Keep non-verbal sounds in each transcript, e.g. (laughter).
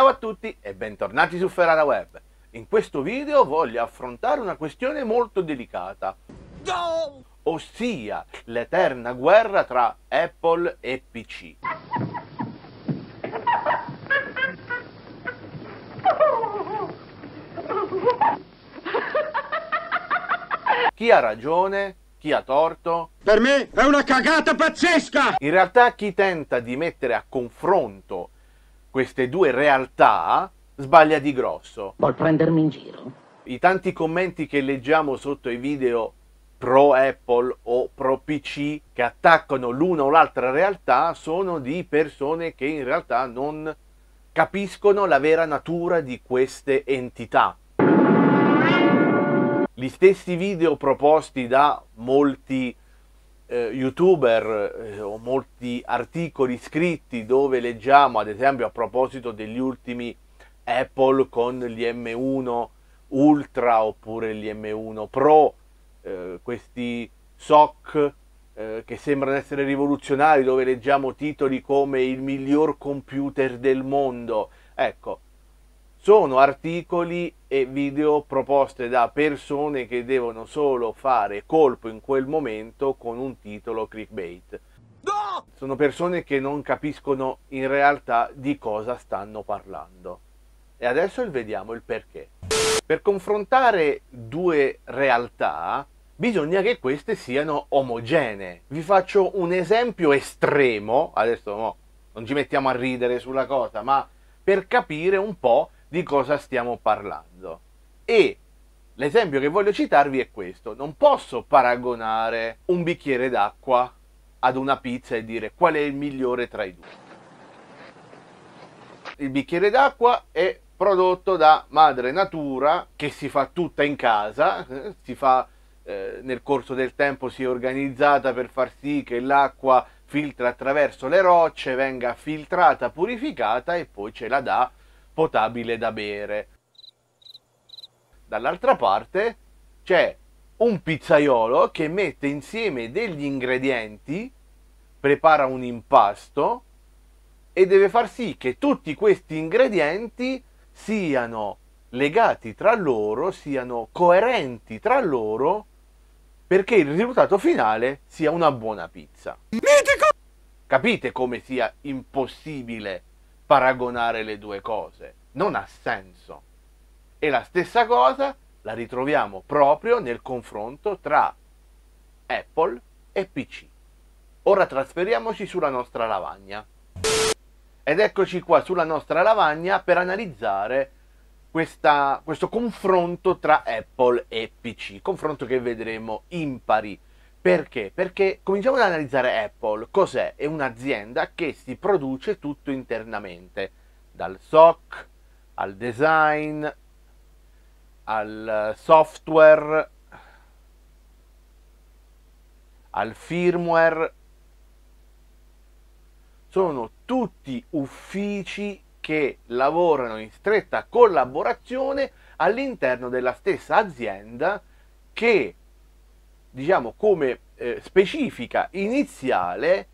Ciao a tutti e bentornati su Ferrara Web. In questo video voglio affrontare una questione molto delicata, no! ossia l'eterna guerra tra Apple e PC. Chi ha ragione? chi ha torto? Per me è una cagata pazzesca! In realtà chi tenta di mettere a confronto queste due realtà sbaglia di grosso. Vuol prendermi in giro? I tanti commenti che leggiamo sotto i video pro Apple o pro PC che attaccano l'una o l'altra realtà sono di persone che in realtà non capiscono la vera natura di queste entità. Gli stessi video proposti da molti eh, youtuber eh, o molti articoli scritti dove leggiamo ad esempio a proposito degli ultimi Apple con gli M1 Ultra oppure gli M1 Pro, eh, questi SOC eh, che sembrano essere rivoluzionari dove leggiamo titoli come il miglior computer del mondo. Ecco, sono articoli e video proposte da persone che devono solo fare colpo in quel momento con un titolo clickbait. No! Sono persone che non capiscono in realtà di cosa stanno parlando. E adesso vediamo il perché. Per confrontare due realtà bisogna che queste siano omogenee. Vi faccio un esempio estremo, adesso no, non ci mettiamo a ridere sulla cosa, ma per capire un po' di cosa stiamo parlando. E l'esempio che voglio citarvi è questo. Non posso paragonare un bicchiere d'acqua ad una pizza e dire qual è il migliore tra i due. Il bicchiere d'acqua è prodotto da madre natura che si fa tutta in casa, eh, si fa eh, nel corso del tempo si è organizzata per far sì che l'acqua filtra attraverso le rocce, venga filtrata, purificata e poi ce la dà potabile da bere. Dall'altra parte c'è un pizzaiolo che mette insieme degli ingredienti, prepara un impasto e deve far sì che tutti questi ingredienti siano legati tra loro, siano coerenti tra loro, perché il risultato finale sia una buona pizza. Mitico! Capite come sia impossibile paragonare le due cose, non ha senso. E la stessa cosa la ritroviamo proprio nel confronto tra Apple e PC. Ora trasferiamoci sulla nostra lavagna. Ed eccoci qua sulla nostra lavagna per analizzare questa, questo confronto tra Apple e PC, confronto che vedremo impari perché? Perché cominciamo ad analizzare Apple. Cos'è? È un'azienda che si produce tutto internamente, dal SOC al design, al software, al firmware. Sono tutti uffici che lavorano in stretta collaborazione all'interno della stessa azienda che diciamo, come eh, specifica iniziale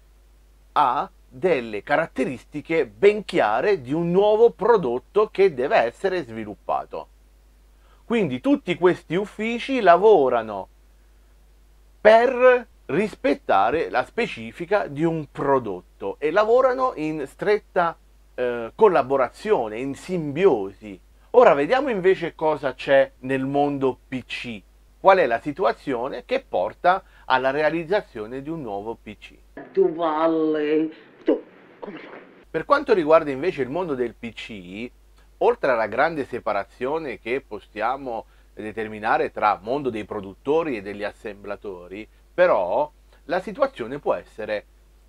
a delle caratteristiche ben chiare di un nuovo prodotto che deve essere sviluppato. Quindi tutti questi uffici lavorano per rispettare la specifica di un prodotto e lavorano in stretta eh, collaborazione, in simbiosi. Ora vediamo invece cosa c'è nel mondo PC qual è la situazione che porta alla realizzazione di un nuovo PC. Tu valle, tu Per quanto riguarda invece il mondo del PC, oltre alla grande separazione che possiamo determinare tra mondo dei produttori e degli assemblatori, però la situazione può essere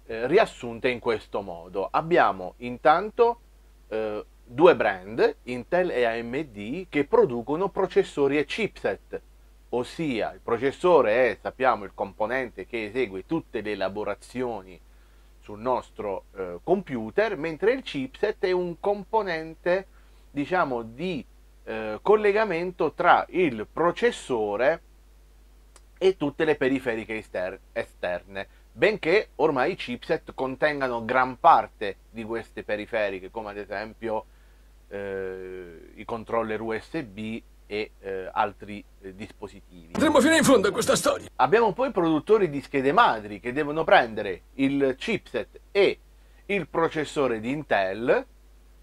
eh, riassunta in questo modo. Abbiamo intanto eh, due brand, Intel e AMD, che producono processori e chipset ossia il processore è, sappiamo, il componente che esegue tutte le elaborazioni sul nostro eh, computer, mentre il chipset è un componente, diciamo, di eh, collegamento tra il processore e tutte le periferiche esterne, benché ormai i chipset contengano gran parte di queste periferiche, come ad esempio eh, i controller USB e eh, altri eh, dispositivi. Andremo fino in fondo a questa storia. Abbiamo poi produttori di schede madri che devono prendere il chipset e il processore di Intel,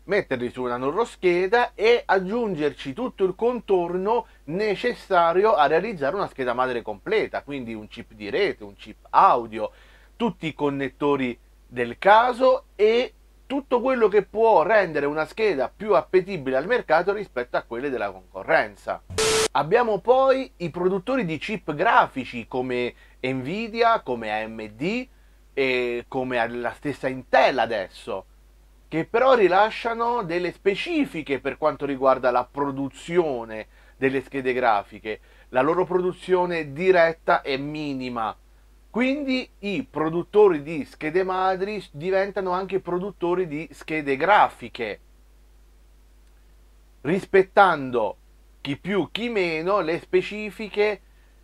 metterli su una scheda e aggiungerci tutto il contorno necessario a realizzare una scheda madre completa, quindi un chip di rete, un chip audio, tutti i connettori del caso e tutto quello che può rendere una scheda più appetibile al mercato rispetto a quelle della concorrenza. Abbiamo poi i produttori di chip grafici come Nvidia, come AMD e come la stessa Intel adesso, che però rilasciano delle specifiche per quanto riguarda la produzione delle schede grafiche. La loro produzione diretta è minima, quindi i produttori di schede madri diventano anche produttori di schede grafiche, rispettando chi più chi meno le specifiche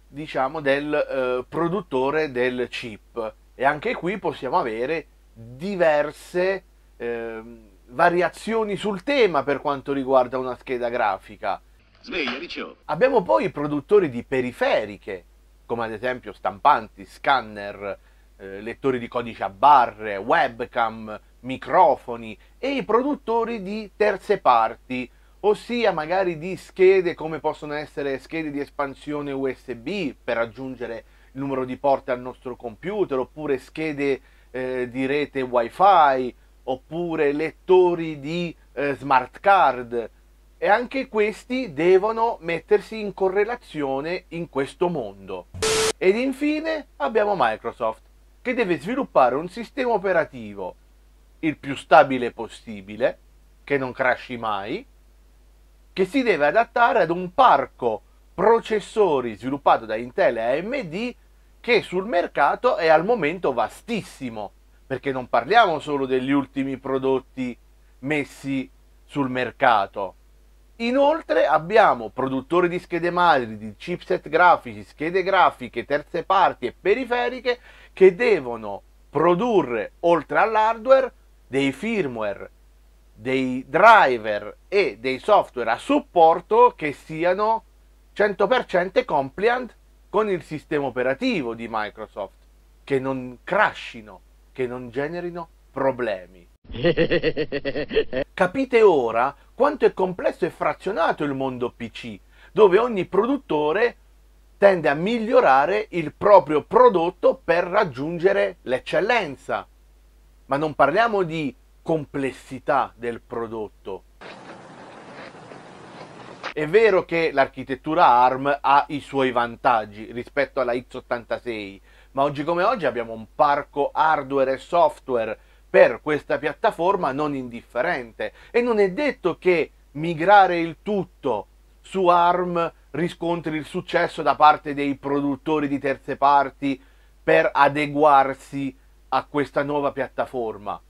diciamo del eh, produttore del chip e anche qui possiamo avere diverse eh, variazioni sul tema per quanto riguarda una scheda grafica. Sveglia, Riccio. Abbiamo poi i produttori di periferiche come ad esempio stampanti, scanner, eh, lettori di codice a barre, webcam, microfoni e i produttori di terze parti, ossia magari di schede come possono essere schede di espansione USB per aggiungere il numero di porte al nostro computer, oppure schede eh, di rete wifi, oppure lettori di eh, smart card e anche questi devono mettersi in correlazione in questo mondo. Ed infine abbiamo Microsoft, che deve sviluppare un sistema operativo il più stabile possibile, che non crashi mai, che si deve adattare ad un parco processori sviluppato da Intel e AMD che sul mercato è al momento vastissimo, perché non parliamo solo degli ultimi prodotti messi sul mercato, Inoltre abbiamo produttori di schede madri, di chipset grafici, schede grafiche, terze parti e periferiche che devono produrre, oltre all'hardware, dei firmware, dei driver e dei software a supporto che siano 100% compliant con il sistema operativo di Microsoft, che non crashino, che non generino problemi. (laughs) Capite ora quanto è complesso e frazionato il mondo PC, dove ogni produttore tende a migliorare il proprio prodotto per raggiungere l'eccellenza. Ma non parliamo di complessità del prodotto. È vero che l'architettura ARM ha i suoi vantaggi rispetto alla x86, ma oggi come oggi abbiamo un parco hardware e software per questa piattaforma non indifferente e non è detto che migrare il tutto su ARM riscontri il successo da parte dei produttori di terze parti per adeguarsi a questa nuova piattaforma.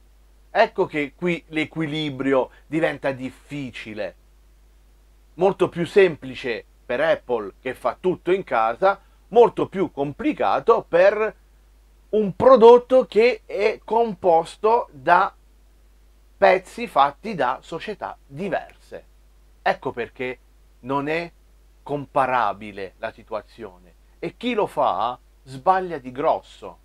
Ecco che qui l'equilibrio diventa difficile. Molto più semplice per Apple che fa tutto in casa, molto più complicato per un prodotto che è composto da pezzi fatti da società diverse. Ecco perché non è comparabile la situazione e chi lo fa sbaglia di grosso.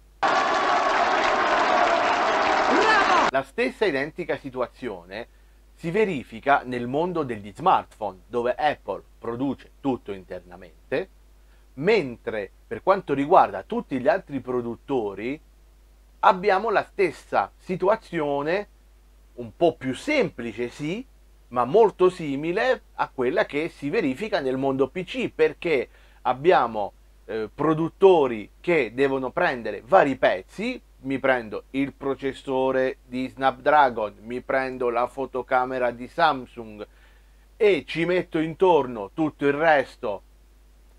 La stessa identica situazione si verifica nel mondo degli smartphone dove Apple produce tutto internamente mentre per quanto riguarda tutti gli altri produttori abbiamo la stessa situazione un po' più semplice sì ma molto simile a quella che si verifica nel mondo PC perché abbiamo eh, produttori che devono prendere vari pezzi mi prendo il processore di Snapdragon mi prendo la fotocamera di Samsung e ci metto intorno tutto il resto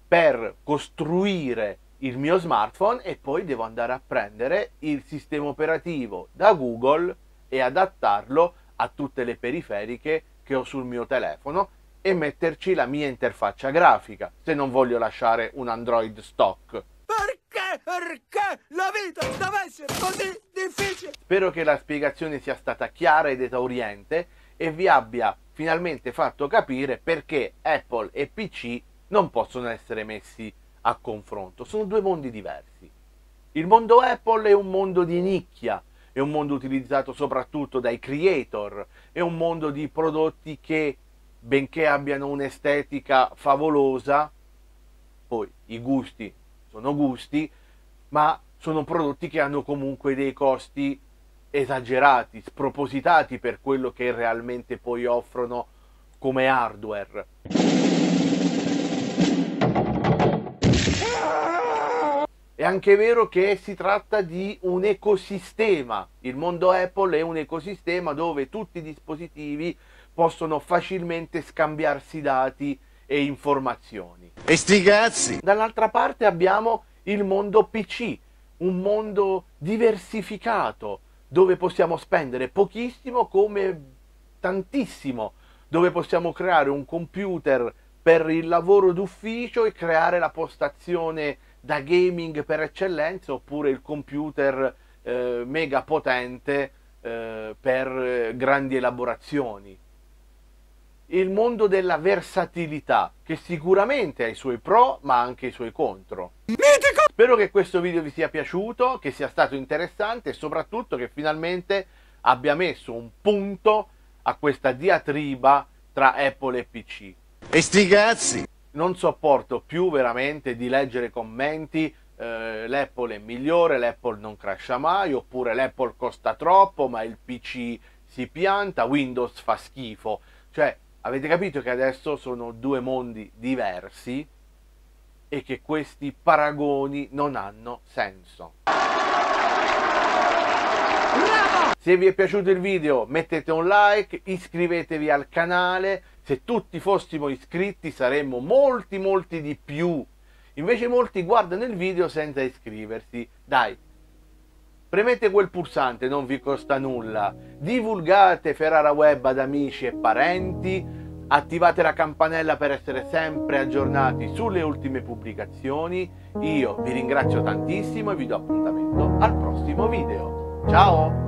per costruire il mio smartphone e poi devo andare a prendere il sistema operativo da Google e adattarlo a tutte le periferiche che ho sul mio telefono e metterci la mia interfaccia grafica se non voglio lasciare un Android stock. Perché? Perché la vita deve essere così difficile? Spero che la spiegazione sia stata chiara ed esauriente e vi abbia finalmente fatto capire perché Apple e PC non possono essere messi a confronto, sono due mondi diversi. Il mondo Apple è un mondo di nicchia, è un mondo utilizzato soprattutto dai creator, è un mondo di prodotti che, benché abbiano un'estetica favolosa, poi i gusti sono gusti, ma sono prodotti che hanno comunque dei costi esagerati, spropositati per quello che realmente poi offrono come hardware. È anche vero che si tratta di un ecosistema, il mondo Apple è un ecosistema dove tutti i dispositivi possono facilmente scambiarsi dati e informazioni. E sti cazzi! Dall'altra parte abbiamo il mondo PC, un mondo diversificato dove possiamo spendere pochissimo come tantissimo, dove possiamo creare un computer per il lavoro d'ufficio e creare la postazione da gaming per eccellenza oppure il computer eh, mega potente eh, per eh, grandi elaborazioni. Il mondo della versatilità, che sicuramente ha i suoi pro ma anche i suoi contro. Mitico! Spero che questo video vi sia piaciuto, che sia stato interessante e soprattutto che finalmente abbia messo un punto a questa diatriba tra Apple e PC. E sti cazzi! non sopporto più veramente di leggere commenti eh, l'Apple è migliore, l'Apple non crasha mai, oppure l'Apple costa troppo ma il PC si pianta, Windows fa schifo. Cioè, avete capito che adesso sono due mondi diversi e che questi paragoni non hanno senso. Bravo! Se vi è piaciuto il video mettete un like, iscrivetevi al canale se tutti fossimo iscritti saremmo molti molti di più. Invece molti guardano il video senza iscriversi. Dai, premete quel pulsante, non vi costa nulla. Divulgate Ferrara Web ad amici e parenti. Attivate la campanella per essere sempre aggiornati sulle ultime pubblicazioni. Io vi ringrazio tantissimo e vi do appuntamento al prossimo video. Ciao!